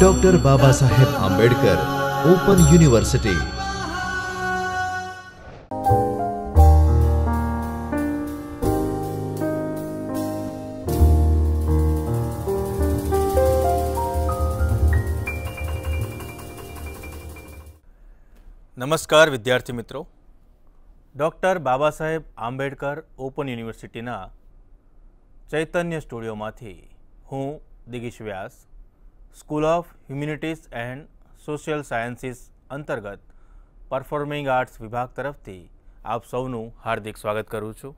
doctor Baba Saheb Ambedkar open university नमस्कार विद्यार्थी मित्रों doctor Baba Saheb Ambedkar open university Chaitanya studio में हूँ Digish Vyas school of humanities and social sciences અંતર્ગત પરફોર્મિંગ આર્ટ્સ વિભાગ તરફથી આપ સૌનું હાર્દિક સ્વાગત કરું છું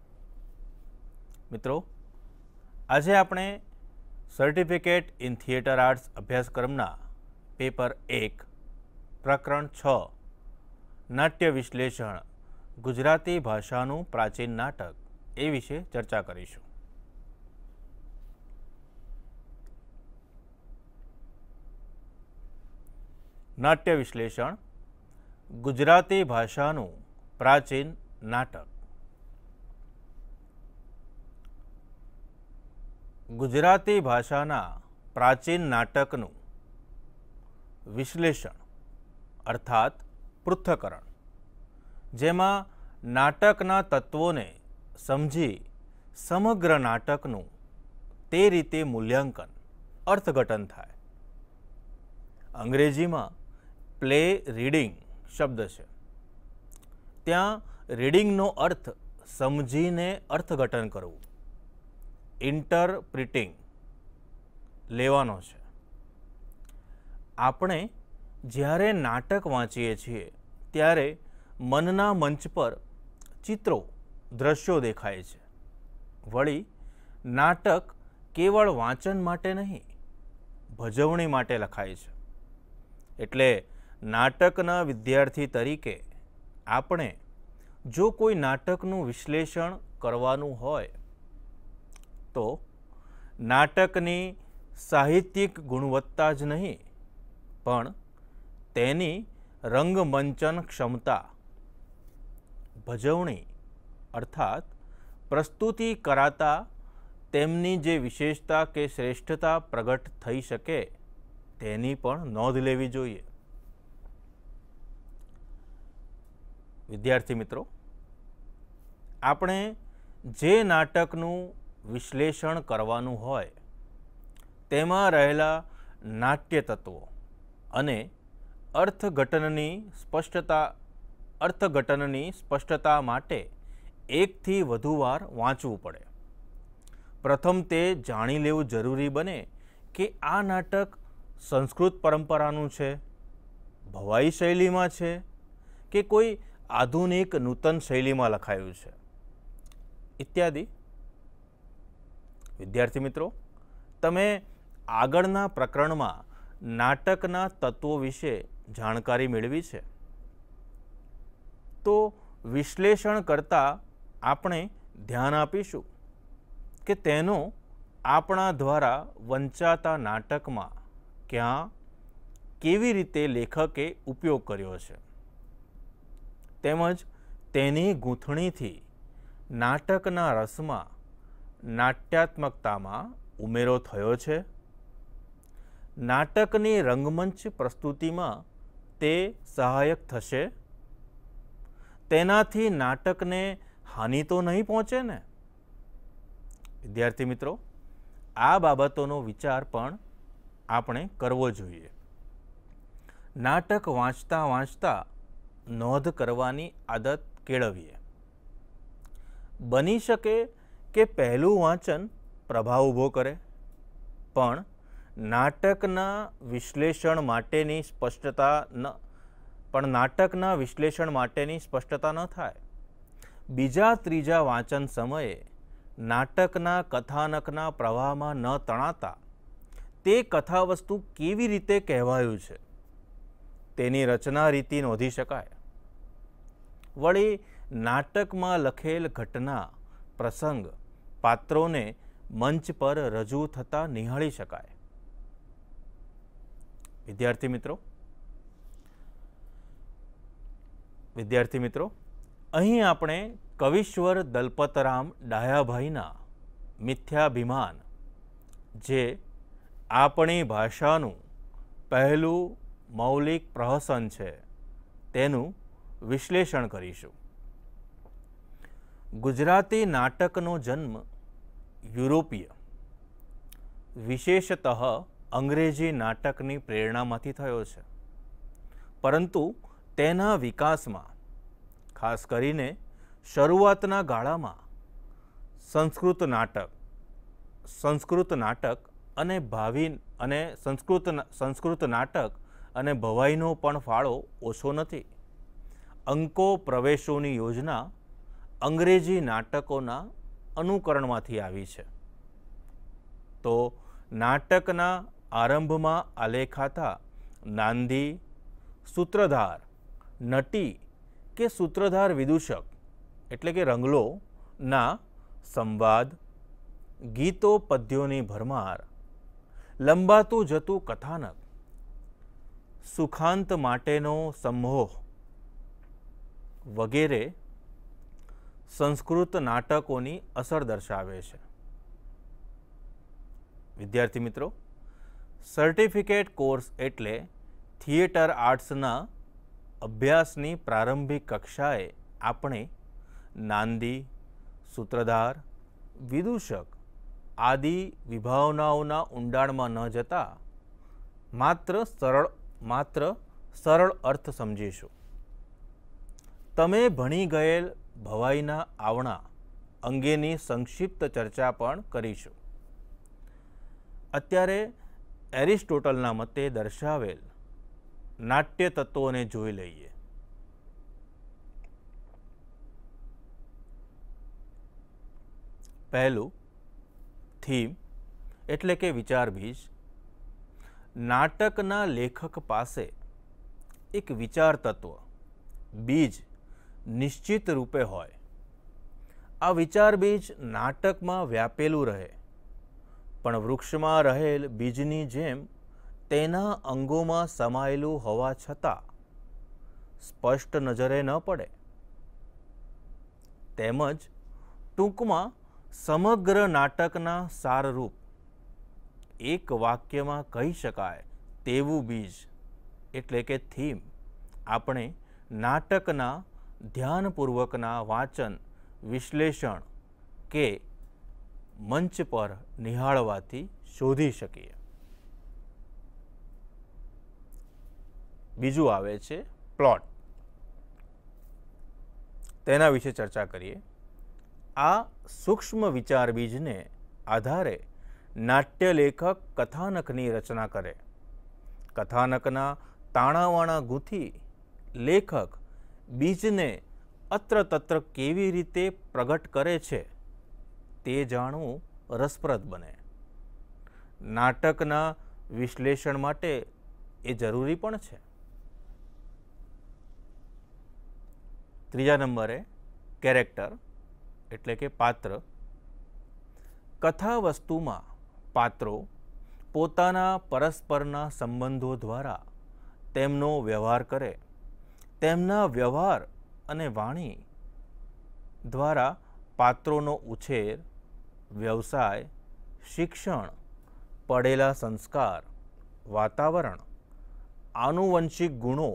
મિત્રો આજે આપણે સર્ટિફિકેટ ઇન થિયેટર આર્ટ્સ અભ્યાસક્રમના પેપર એક પ્રકરણ છ નાટ્ય વિશ્લેષણ ગુજરાતી ભાષાનું પ્રાચીન નાટક એ વિશે ચર્ચા કરીશું નાટ્ય વિશ્લેષણ ગુજરાતી ભાષાનું પ્રાચીન નાટક ગુજરાતી ભાષાના પ્રાચીન નાટકનું વિશ્લેષણ અર્થાત પૃથ્થકરણ જેમાં નાટકના તત્વોને સમજી સમગ્ર નાટકનું તે રીતે મૂલ્યાંકન અર્થઘટન થાય અંગ્રેજીમાં પ્લે રીડિંગ શબ્દ છે ત્યાં રીડિંગનો અર્થ સમજીને અર્થઘટન કરવું ઇન્ટરપ્રિટિંગ લેવાનો છે આપણે જ્યારે નાટક વાંચીએ છીએ ત્યારે મનના મંચ પર ચિત્રો દ્રશ્યો દેખાય છે વળી નાટક કેવળ વાંચન માટે નહીં ભજવણી માટે લખાય છે એટલે નાટકના વિદ્યાર્થી તરીકે આપણે જો કોઈ નાટકનું વિશ્લેષણ કરવાનું હોય તો નાટકની સાહિત્યિક ગુણવત્તા જ નહીં પણ તેની રંગમંચન ક્ષમતા ભજવણી અર્થાત પ્રસ્તુતિ કરાતા તેમની જે વિશેષતા કે શ્રેષ્ઠતા પ્રગટ થઈ શકે તેની પણ નોંધ લેવી જોઈએ વિદ્યાર્થી મિત્રો આપણે જે નાટકનું વિશ્લેષણ કરવાનું હોય તેમાં રહેલા નાટ્ય તત્વો અને અર્થઘટનની સ્પષ્ટતા અર્થઘટનની સ્પષ્ટતા માટે એકથી વધુ વાર વાંચવું પડે પ્રથમ તે જાણી લેવું જરૂરી બને કે આ નાટક સંસ્કૃત પરંપરાનું છે ભવાઈ શૈલીમાં છે કે કોઈ આધુનિક નૂતન શૈલીમાં લખાયું છે ઇત્યાદિ વિદ્યાર્થી મિત્રો તમે આગળના પ્રકરણમાં નાટકના તત્વો વિશે જાણકારી મેળવી છે તો વિશ્લેષણ કરતાં આપણે ધ્યાન આપીશું કે તેનો આપણા દ્વારા વંચાતા નાટકમાં ક્યાં કેવી રીતે લેખકે ઉપયોગ કર્યો છે તેમજ તેની ગૂંથણીથી નાટકના રસમાં નાટ્યાત્મકતામાં ઉમેરો થયો છે નાટકની રંગમંચ પ્રસ્તુતિમાં તે સહાયક થશે તેનાથી નાટકને હાનિ તો નહીં પહોંચે ને વિદ્યાર્થી મિત્રો આ બાબતોનો વિચાર પણ આપણે કરવો જોઈએ નાટક વાંચતા વાંચતા નોંધ કરવાની આદત કેળવીએ બની શકે કે પહેલું વાંચન પ્રભાવ ઊભો કરે પણ નાટકના વિશ્લેષણ માટેની સ્પષ્ટતા ન પણ નાટકના વિશ્લેષણ માટેની સ્પષ્ટતા ન થાય બીજા ત્રીજા વાંચન સમયે નાટકના કથાનકના પ્રવાહમાં ન તણાતા તે કથાવસ્તુ કેવી રીતે કહેવાયું છે તેની રચના રીતિ નોંધી શકાય વળી નાટકમાં લખેલ ઘટના પ્રસંગ પાત્રોને મંચ પર રજૂ થતાં નિહાળી શકાય વિદ્યાર્થી મિત્રો વિદ્યાર્થી મિત્રો અહીં આપણે કવિશ્વર દલપતરામ ડાયાભાઈના મિથ્યાભિમાન જે આપણી ભાષાનું પહેલું મૌલિક પ્રહસન છે તેનું વિશ્લેષણ કરીશું ગુજરાતી નાટકનો જન્મ યુરોપીય વિશેષતઃ અંગ્રેજી નાટકની પ્રેરણામાંથી થયો છે પરંતુ તેના વિકાસમાં ખાસ કરીને શરૂઆતના ગાળામાં સંસ્કૃત નાટક સંસ્કૃત નાટક અને ભાવિ અને સંસ્કૃત સંસ્કૃત નાટક અને ભવાઈનો પણ ફાળો ઓછો નથી અંકો પ્રવેશોની યોજના અંગ્રેજી નાટકોના અનુકરણમાંથી આવી છે તો નાટકના આરંભમાં આલેખાતા નાંદી સૂત્રધાર નટી કે સૂત્રધાર વિદૂષક એટલે કે રંગલોના સંવાદ ગીતો પદ્યોની ભરમાર લંબાતું જતું કથાનક સુખાંત માટેનો સંમોહ વગેરે સંસ્કૃત નાટકોની અસર દર્શાવે છે વિદ્યાર્થી મિત્રો સર્ટિફિકેટ કોર્સ એટલે થિયેટર આર્ટ્સના અભ્યાસની પ્રારંભિક કક્ષાએ આપણે નાંદી સૂત્રધાર વિદૂષક આદિ વિભાવનાઓના ઊંડાણમાં ન જતા માત્ર સરળ માત્ર સરળ અર્થ સમજીશું તમે ભણી ગયેલ ભવાઈના આવણા અંગેની સંક્ષિપ્ત ચર્ચા પણ કરીશું અત્યારે એરિસ્ટોટલના મતે દર્શાવેલ નાટ્ય તત્વોને જોઈ લઈએ પહેલું થીમ એટલે કે વિચાર નાટકના લેખક પાસે એક વિચાર તત્વ બીજ નિશ્ચિત રૂપે હોય આ વિચાર બીજ નાટકમાં વ્યાપેલું રહે પણ વૃક્ષમાં રહેલ બીજની જેમ તેના અંગોમાં સમાયેલું હોવા છતાં સ્પષ્ટ નજરે ન પડે તેમજ ટૂંકમાં સમગ્ર નાટકના સારરૂપ એક વાક્યમાં કહી શકાય તેવું બીજ એટલે કે થીમ આપણે નાટકના ધ્યાનપૂર્વકના વાંચન વિશ્લેષણ કે મંચ પર નિહાળવાથી શોધી શકીએ બીજું આવે છે પ્લોટ તેના વિશે ચર્ચા કરીએ આ સૂક્ષ્મ વિચારબીજને બીજને આધારે નાટ્યલેખક કથાનકની રચના કરે કથાનકના તાણાવાણા ગૂંથી લેખક બીજને અત્ર તત્ર કેવી રીતે પ્રગટ કરે છે તે જાણવું રસપ્રદ બને નાટકના વિશ્લેષણ માટે એ જરૂરી પણ છે ત્રીજા નંબરે કેરેક્ટર એટલે કે પાત્ર કથા વસ્તુમાં પાત્રો પોતાના પરસ્પરના સંબંધો દ્વારા તેમનો વ્યવહાર કરે તેમના વ્યવહાર અને વાણી દ્વારા પાત્રોનો ઉછેર વ્યવસાય શિક્ષણ પડેલા સંસ્કાર વાતાવરણ આનુવંશિક ગુણો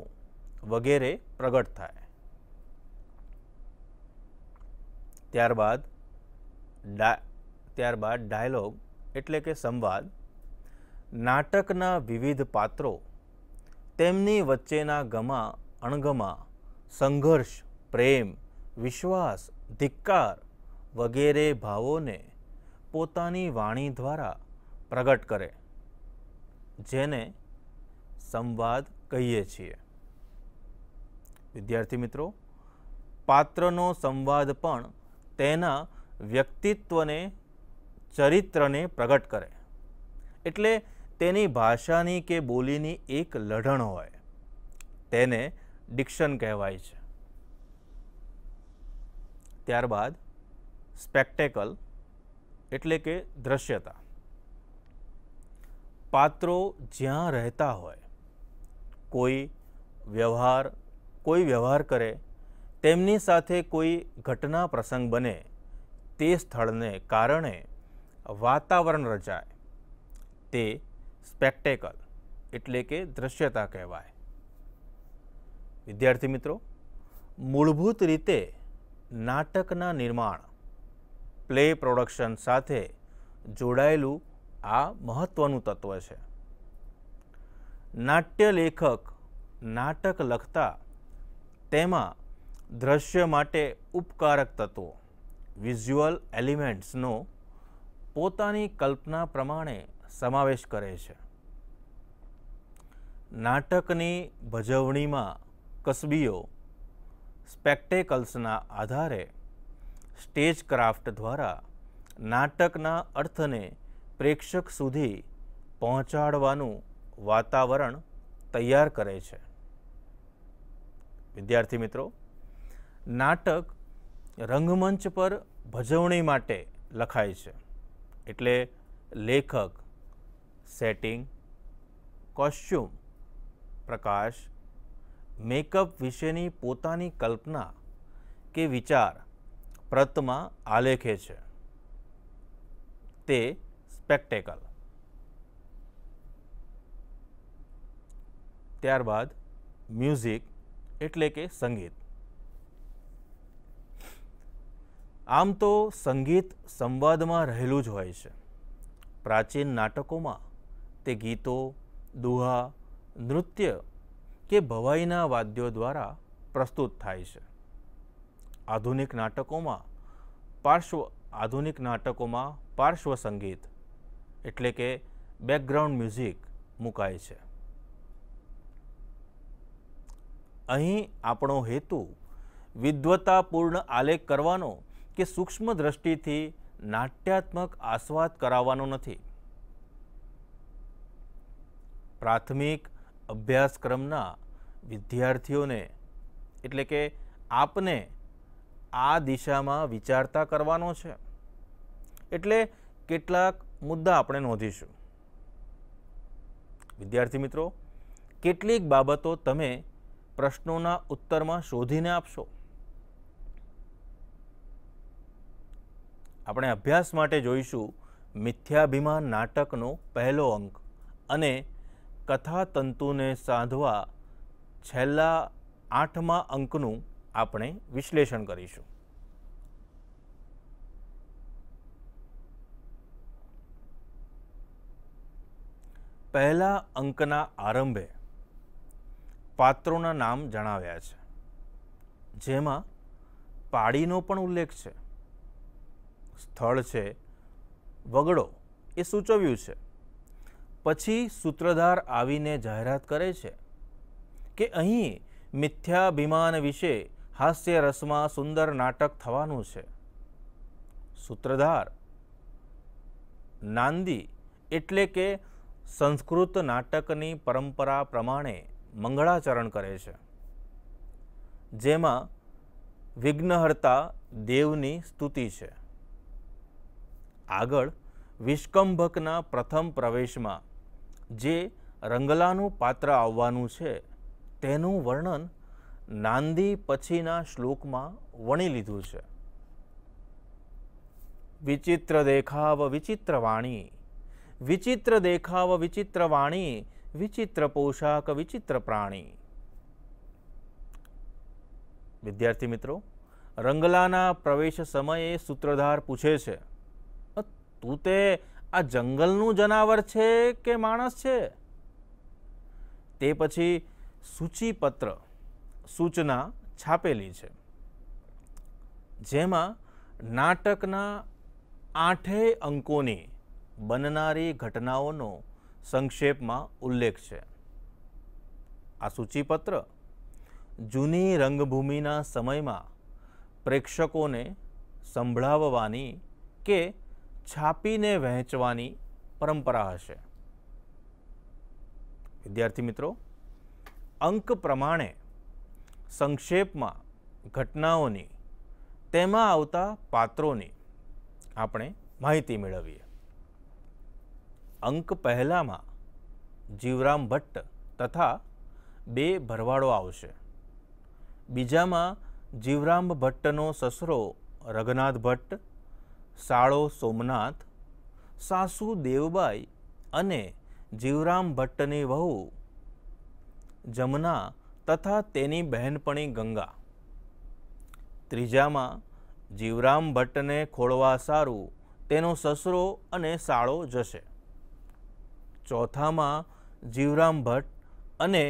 વગેરે પ્રગટ થાય ત્યારબાદ ત્યારબાદ ડાયલોગ એટલે કે સંવાદ નાટકના વિવિધ પાત્રો તેમની વચ્ચેના ગમા અણગમા સંઘર્ષ પ્રેમ વિશ્વાસ ધિક્કાર વગેરે ભાવોને પોતાની વાણી દ્વારા પ્રગટ કરે જેને સંવાદ કહીએ છીએ વિદ્યાર્થી મિત્રો પાત્રનો સંવાદ પણ તેના વ્યક્તિત્વને ચરિત્રને પ્રગટ કરે એટલે તેની ભાષાની કે બોલીની એક લઢણ હોય તેને ડિક્શન કહેવાય છે ત્યારબાદ સ્પેક્ટેકલ એટલે કે દ્રશ્યતા પાત્રો જ્યાં રહેતા હોય કોઈ વ્યવહાર કોઈ વ્યવહાર કરે તેમની સાથે કોઈ ઘટના પ્રસંગ બને તે સ્થળને કારણે વાતાવરણ રચાય તે સ્પેક્ટેકલ એટલે કે દ્રશ્યતા કહેવાય વિદ્યાર્થી મિત્રો મૂળભૂત રીતે નાટકના નિર્માણ પ્લે પ્રોડક્શન સાથે જોડાયેલું આ મહત્વનું તત્વ છે નાટ્ય લેખક નાટક લખતા તેમાં દ્રશ્ય માટે ઉપકારક તત્વો વિઝ્યુઅલ એલિમેન્ટ્સનો પોતાની કલ્પના પ્રમાણે સમાવેશ કરે છે નાટકની ભજવણીમાં કસબીઓ સ્પેક્ટેકલ્સના આધારે સ્ટેજ ક્રાફ્ટ દ્વારા નાટકના અર્થને પ્રેક્ષક સુધી પહોંચાડવાનું વાતાવરણ તૈયાર કરે છે વિદ્યાર્થી મિત્રો નાટક રંગમંચ પર ભજવણી માટે લખાય છે એટલે લેખક સેટિંગ કોસ્ચ્યુમ પ્રકાશ મેકઅપ વિશેની પોતાની કલ્પના કે વિચાર પ્રતમાં આલેખે છે તે સ્પેક્ટેકલ ત્યારબાદ મ્યુઝિક એટલે કે સંગીત આમ તો સંગીત સંવાદમાં રહેલું જ હોય છે પ્રાચીન નાટકોમાં તે ગીતો દુહા નૃત્ય કે ભવાઈના વાદ્યો દ્વારા પ્રસ્તુત થાય છે આધુનિક નાટકોમાં પાર્શ્વ આધુનિક નાટકોમાં પાર્શ્વ સંગીત એટલે કે બેકગ્રાઉન્ડ મ્યુઝિક મુકાય છે અહીં આપણો હેતુ વિદ્વતાપૂર્ણ આલેખ કરવાનો કે સૂક્ષ્મ દ્રષ્ટિથી નાટ્યાત્મક આસ્વાદ કરાવવાનો નથી પ્રાથમિક અભ્યાસક્રમના વિદ્યાર્થીઓને એટલે કે આપને આ દિશામાં વિચારતા કરવાનો છે એટલે કેટલાક મુદ્દા આપણે નોંધીશું વિદ્યાર્થી મિત્રો કેટલીક બાબતો તમે પ્રશ્નોના ઉત્તરમાં શોધીને આપશો આપણે અભ્યાસ માટે જોઈશું મિથ્યાભિમાન નાટકનો પહેલો અંક અને કથાતંતુને સાધવા છેલ્લા આઠમા અંકનું આપણે વિશ્લેષણ કરીશું પહેલા અંકના આરંભે પાત્રોના નામ જણાવ્યા છે જેમાં પાડીનો પણ ઉલ્લેખ છે સ્થળ છે વગડો એ સૂચવ્યું છે પછી સૂત્રધાર આવીને જાહેરાત કરે છે કે અહીં મિથ્યાભિમાન વિશે હાસ્ય રસમાં સુંદર નાટક થવાનું છે સૂત્રધાર નાંદી એટલે કે સંસ્કૃત નાટકની પરંપરા પ્રમાણે મંગળાચરણ કરે છે જેમાં વિઘ્નહર્તા દેવની સ્તુતિ છે આગળ વિષ્કંભકના પ્રથમ પ્રવેશમાં જે રંગલાનું પાત્ર આવવાનું છે તેનું વર્ણન નાંદી પછીના શ્લોકમાં વણી લીધું છે વિચિત્ર દેખાવ વિચિત્ર વાણી વિચિત્ર દેખાવ વિચિત્ર વાણી વિચિત્ર પોશાક વિચિત્ર પ્રાણી વિદ્યાર્થી મિત્રો રંગલાના પ્રવેશ સમયે સૂત્રધાર પૂછે છે તું તે આ જંગલનું જનાવર છે કે માણસ છે તે પછી સૂચિપત્ર સૂચના છાપેલી છે જેમાં નાટકના આઠે અંકોની બનનારી ઘટનાઓનો સંક્ષેપમાં ઉલ્લેખ છે આ સૂચિપત્ર જૂની રંગભૂમિના સમયમાં પ્રેક્ષકોને સંભળાવવાની કે છાપીને વહેંચવાની પરંપરા હશે વિદ્યાર્થી મિત્રો અંક પ્રમાણે સંક્ષેપમાં ઘટનાઓની તેમાં આવતા પાત્રોની આપણે માહિતી મેળવીએ અંક પહેલામાં જીવરામ ભટ્ટ તથા બે ભરવાડો આવશે બીજામાં જીવરામ ભટ્ટનો સસરો રઘનાથ ભટ્ટ સાળો સોમનાથ સાસુ દેવબાઈ અને જીવરામ ભટ્ટની વહુ જમના તથા તેની બહેનપણી ગંગા ત્રીજામાં જીવરામ ભટ્ટને ખોળવા સારું તેનો સસરો અને સાળો જશે ચોથામાં જીવરામ ભટ્ટ અને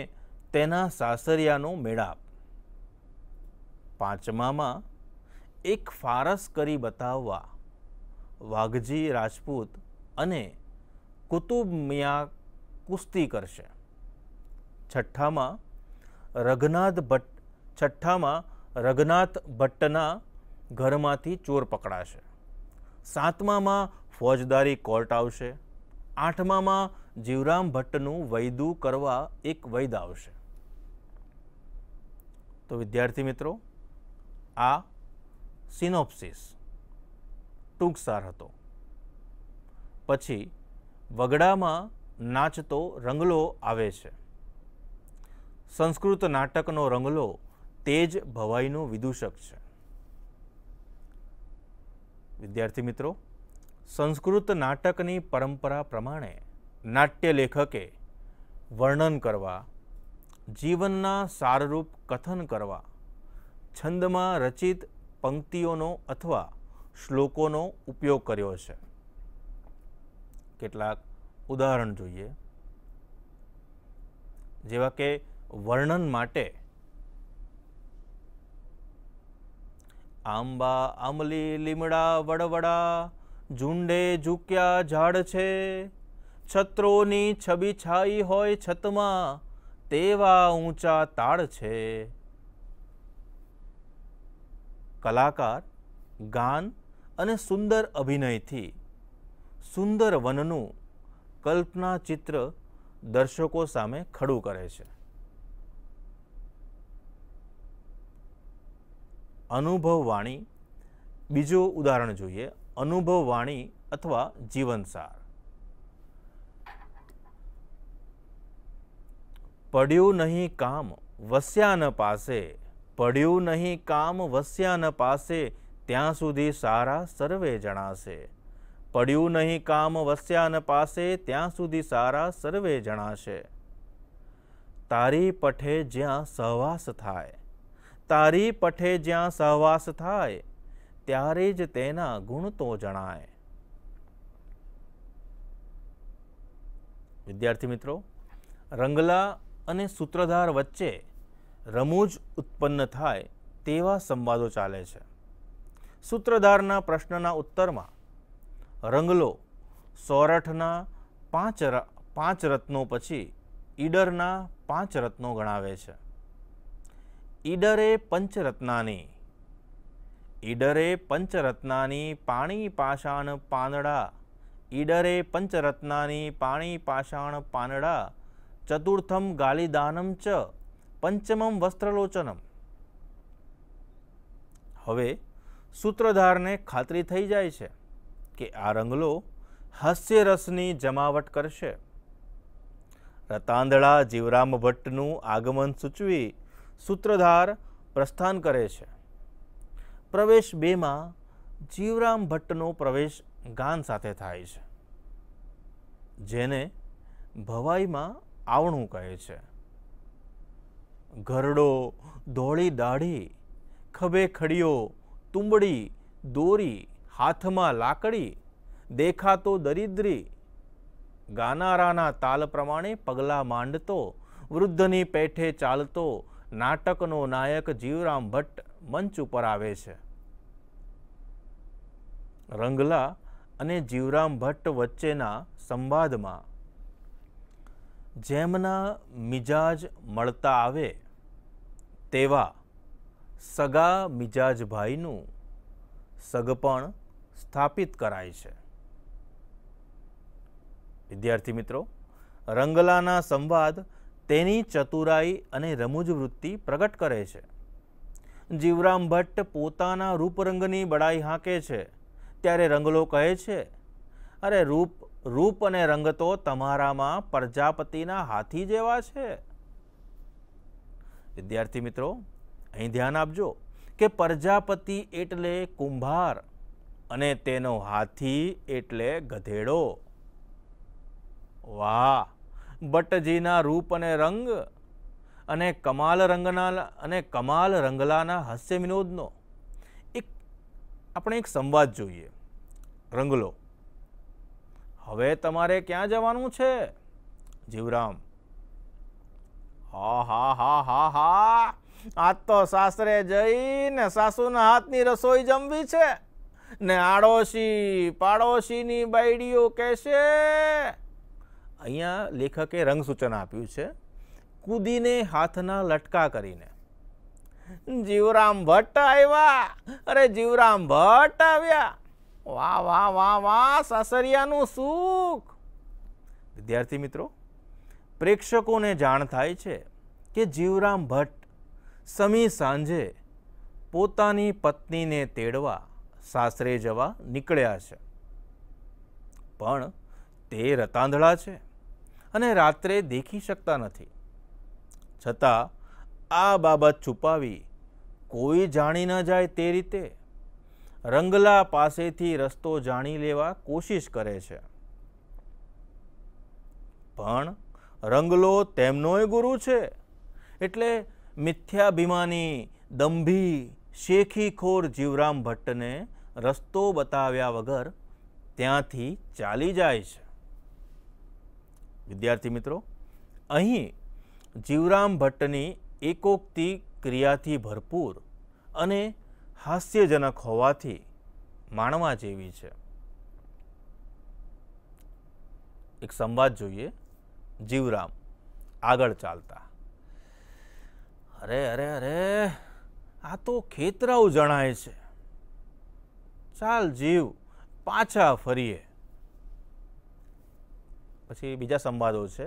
તેના સાસરિયાનો મેળાપ પાંચમામાં એક ફારસ કરી બતાવવા વાઘજી રાજપૂત અને કુતુબ મિયા કુસ્તી કરશે છઠ્ઠામાં રઘનાથ ભટ્ટ છઠ્ઠામાં રઘનાથ ભટ્ટના ઘરમાંથી ચોર પકડાશે સાતમામાં ફોજદારી કોર્ટ આવશે આઠમામાં જીવરામ ભટ્ટનું વૈદુ કરવા એક વૈદ આવશે તો વિદ્યાર્થી મિત્રો આ સિનોપ્સિસ ટૂંક સાર હતો પછી વગડામાં નાચતો રંગલો આવે છે સંસ્કૃત નાટકનો રંગલો તેજ ભવાઈનો વિદૂષક છે વિદ્યાર્થી મિત્રો સંસ્કૃત નાટકની પરંપરા પ્રમાણે નાટ્ય લેખકે વર્ણન કરવા જીવનના સારરૂપ કથન કરવા છંદમાં રચિત પંક્તિઓનો અથવા શ્લોકોનો ઉપયોગ કર્યો છે કેટલાક ઉદાહરણ જોઈએ જેવા કે વર્ણન માટે આંબા આમલી લીમડા વડવડા ઝુંડે ઝૂક્યા ઝાડ છે છત્રોની છબી છાઈ હોય છતમાં તેવા ઊંચા તાળ છે કલાકાર ગાન અને સુંદર અભિનયથી સુંદર વનનું કલ્પના ચિત્ર દર્શકો સામે ખડું કરે છે અનુભવવાણી બીજું ઉદાહરણ જોઈએ અનુભવવાણી અથવા જીવનસાર પડ્યું નહીં કામ વસ્યાન પાસે પડ્યું નહીં કામ વસ્યાન પાસે ત્યાં સુધી સારા સર્વે જણાશે પડ્યું નહીં કામ વસ્યાન પાસે ત્યાં સુધી સારા સર્વે જણાશે તારી પઠે જ્યાં સહવાસ થાય તારી પઠે જ્યાં સહવાસ થાય ત્યારે જ તેના ગુણ તો જણાય વિદ્યાર્થી મિત્રો રંગલા અને સૂત્રધાર વચ્ચે રમૂજ ઉત્પન્ન થાય તેવા સંવાદો ચાલે છે સૂત્રધારના પ્રશ્નના ઉત્તરમાં રંગલો સોરઠના પાંચ પાંચ રત્નો પછી ઈડરના પાંચ રત્નો ગણાવે છે ઈડરે પંચરત્નાની ઈડરે પંચરત્નાની પાણી પાષાણ પાંદડા ઈડરે પંચરત્નાની પાણી પાષાણ પાંદડા ચતુર્થમ ગાલિદાનમ ચ પંચમમ વસ્ત્રલોચનમ હવે સૂત્રધારને ખાતરી થઈ જાય છે કે આ રંગલો હાસ્યરસની જમાવટ કરશે રતાંદળા જીવરામ ભટ્ટનું આગમન સૂચવી સૂત્રધાર પ્રસ્થાન કરે છે પ્રવેશ બેમાં જીવરામ ભટ્ટનો પ્રવેશ ગાન સાથે થાય છે જેને ભવાઈમાં આવણું કહે છે ઘરડો ધોળી દાઢી ખભે ખડીઓ તુંબડી દોરી હાથમાં લાકડી દેખાતો દરિદ્રી ગાનારાના તાલ પ્રમાણે પગલાં માંડતો વૃદ્ધની પેઠે ચાલતો નાટકનો નાયક જીવરામ ભટ્ટ મંચ ઉપર આવે છે રંગલા અને જીવરામ ભટ્ટ વચ્ચેના સંવાદમાં જેમના મિજાજ મળતા આવે તેવા સગા મિજાજભાઈનું સગપણ સ્થાપિત કરાય છે વિદ્યાર્થી મિત્રો રંગલાના સંવાદ તેની ચતુરાઈ અને રમૂજ વૃત્તિ પ્રગટ કરે છે જીવરામ ભટ્ટ પોતાના રૂપરંગની બડાઈ હાંકે છે ત્યારે રંગલો કહે છે અરે રૂપ રૂપ અને રંગ તો તમારામાં પ્રજાપતિના હાથી જેવા છે વિદ્યાર્થી મિત્રો અહીં ધ્યાન આપજો કે પ્રજાપતિ એટલે કુંભાર અને તેનો હાથી એટલે ગધેડો વાહ બટજીના રૂપ અને રંગ અને કમાલ રંગના અને કમાલ રંગલાના હાસ્ય વિનોદનો એક આપણે એક સંવાદ જોઈએ રંગલો હવે તમારે ક્યાં જવાનું છે જીવરામ હા હા હા હા હા આજ તો સાસરે જઈને સાસુના હાથની રસોઈ જમવી છે ને આડોશી પાડોશીની બાયડીઓ કહેશે અહીંયા લેખકે રંગ સૂચન આપ્યું છે કૂદીને હાથના લટકા કરીને જીવરામ ભટ્ટ આવ્યા અરે જીવરામ ભટ્ટ આવ્યા વાહ વાહ વાહ વાહ સાસરિયાનું સુખ વિદ્યાર્થી મિત્રો પ્રેક્ષકોને જાણ થાય છે કે જીવરામ ભટ્ટ સમી સાંજે પોતાની પત્નીને તેડવા સાસરે જવા નીકળ્યા છે પણ તે રતાંધળા છે અને રાત્રે દેખી શકતા નથી છતાં આ બાબત છુપાવી કોઈ જાણી ન જાય તે રીતે રંગલા પાસેથી રસ્તો જાણી લેવા કોશિશ કરે છે પણ રંગલો તેમનોય ગુરુ છે એટલે મિથ્યાભિમાની દંભી શેખીખોર જીવરામ ભટ્ટને રસ્તો બતાવ્યા વગર ત્યાંથી ચાલી જાય છે વિદ્યાર્થી મિત્રો અહીં જીવરામ ભટ્ટની એકોક્તિ ક્રિયાથી ભરપૂર અને હાસ્યજનક હોવાથી માણવા જેવી છે એક સંવાદ જોઈએ જીવરામ આગળ ચાલતા અરે અરે અરે આ તો ખેતરાઉ જણાય છે ચાલ જીવ પાછા ફરીએ પછી બીજા સંવાદો છે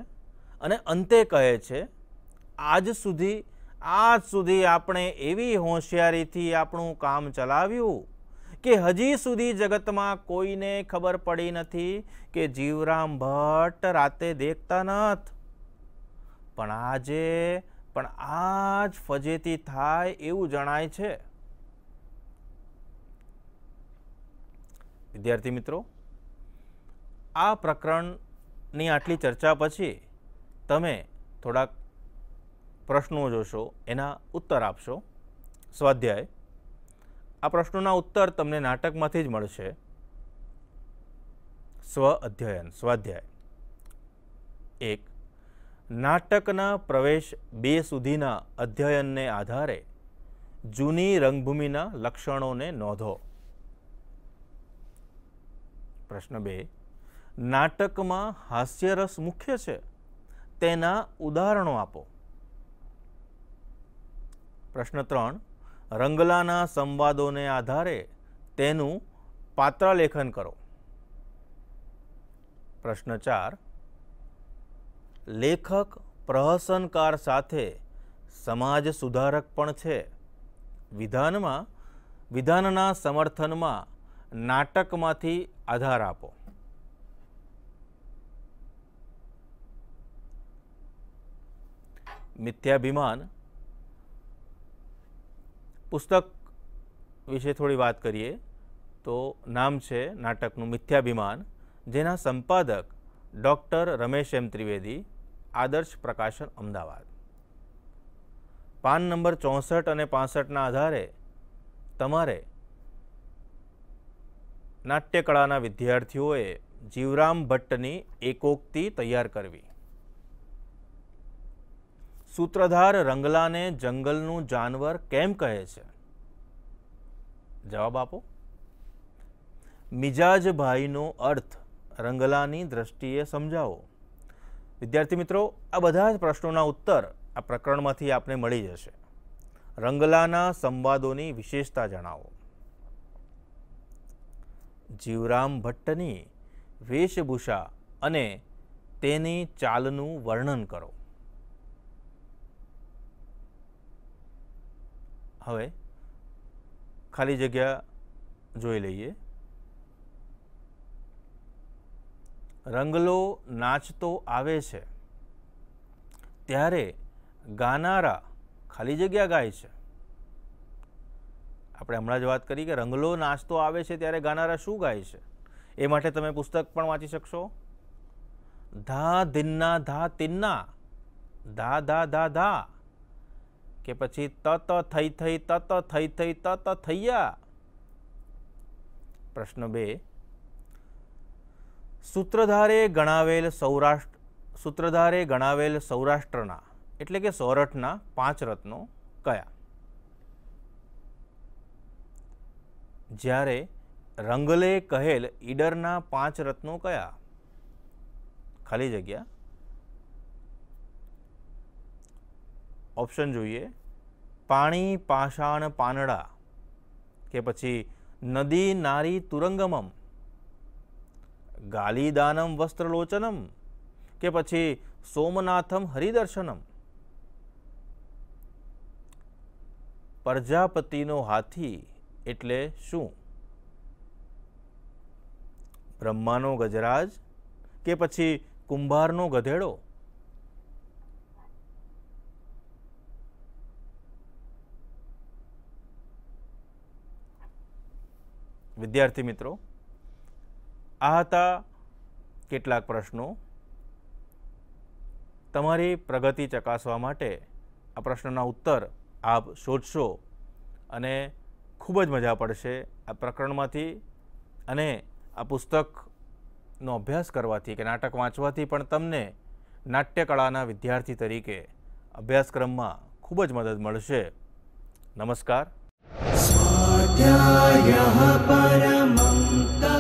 અને અંતે કહે છે આજ સુધી આજ સુધી આપણે એવી હોશિયારીથી આપણું કામ ચલાવ્યું કે હજી સુધી જગતમાં કોઈને ખબર પડી નથી કે જીવરામ ભટ્ટ રાતે દેખતા નથ પણ આજે પણ આજ ફજેથી થાય એવું જણાય છે વિદ્યાર્થી મિત્રો આ પ્રકરણ ની આટલી ચર્ચા પછી તમે થોડાક પ્રશ્નો જોશો એના ઉત્તર આપશો સ્વાધ્યાય આ પ્રશ્નોના ઉત્તર તમને નાટકમાંથી જ મળશે સ્વ અધ્યયન સ્વાધ્યાય એક નાટકના પ્રવેશ બે સુધીના અધ્યયનને આધારે જૂની રંગભૂમિના લક્ષણોને નોંધો પ્રશ્ન બે નાટકમાં હાસ્યરસ મુખ્ય છે તેના ઉદાહરણો આપો પ્રશ્ન ત્રણ રંગલાના સંવાદોને આધારે તેનું પાત્રલેખન કરો પ્રશ્ન ચાર લેખક પ્રહસનકાર સાથે સમાજ સુધારક પણ છે વિધાનમાં વિધાનના સમર્થનમાં નાટકમાંથી આધાર આપો મિથ્યાભિમાન પુસ્તક વિશે થોડી વાત કરીએ તો નામ છે નાટકનું મિથ્યાભિમાન જેના સંપાદક ડૉક્ટર રમેશ એમ ત્રિવેદી આદર્શ પ્રકાશન અમદાવાદ પાન નંબર ચોસઠ અને પાસઠના આધારે તમારે નાટ્યકળાના વિદ્યાર્થીઓએ જીવરામ ભટ્ટની એકોક્તિ તૈયાર કરવી સૂત્રધાર રંગલાને જંગલનું જાનવર કેમ કહે છે જવાબ આપો મિજાજભાઈનો અર્થ રંગલાની દ્રષ્ટિએ સમજાવો વિદ્યાર્થી મિત્રો આ બધા જ પ્રશ્નોના ઉત્તર આ પ્રકરણમાંથી આપને મળી જશે રંગલાના સંવાદોની વિશેષતા જણાવો જીવરામ ભટ્ટની વેશભૂષા અને તેની ચાલનું વર્ણન કરો હવે ખાલી જગ્યા જોઈ લઈએ રંગલો નાચતો આવે છે ત્યારે ગાનારા ખાલી જગ્યા ગાય છે આપણે હમણાં જ વાત કરી કે રંગલો નાચતો આવે છે ત્યારે ગાનારા શું ગાય છે એ માટે તમે પુસ્તક પણ વાંચી શકશો ધા ધિન્ના ધા તિન્ના ધા ધા ધા ધા કે પછી તત થઈ થઈ તત થઈ થઈ તત થૈયા પ્રશ્ન બે સૂત્રધારે ગણાવેલ સૌરાષ્ટ્ર સૂત્રધારે ગણાવેલ સૌરાષ્ટ્રના એટલે કે સૌરઠના પાંચ રત્નો કયા જ્યારે રંગલે કહેલ ઈડરના પાંચ રત્નો કયા ખાલી જગ્યા ઓપ્શન જોઈએ પાણી પાષાણ પાનડા કે પછી નદી નારી તુરંગમમ ગાલિદાનમ વસ્ત્રલોચનમ કે પછી સોમનાથમ હરિદર્શનમ પ્રજાપતિનો હાથી એટલે શું બ્રહ્માનો ગજરાજ કે પછી કુંભારનો ગધેડો વિદ્યાર્થી મિત્રો આ હતા કેટલાક પ્રશ્નો તમારી પ્રગતિ ચકાસવા માટે આ પ્રશ્નના ઉત્તર આપ શોધશો અને ખૂબ જ મજા પડશે આ પ્રકરણમાંથી અને આ પુસ્તકનો અભ્યાસ કરવાથી કે નાટક વાંચવાથી પણ તમને નાટ્યકળાના વિદ્યાર્થી તરીકે અભ્યાસક્રમમાં ખૂબ જ મદદ મળશે નમસ્કાર यः परम्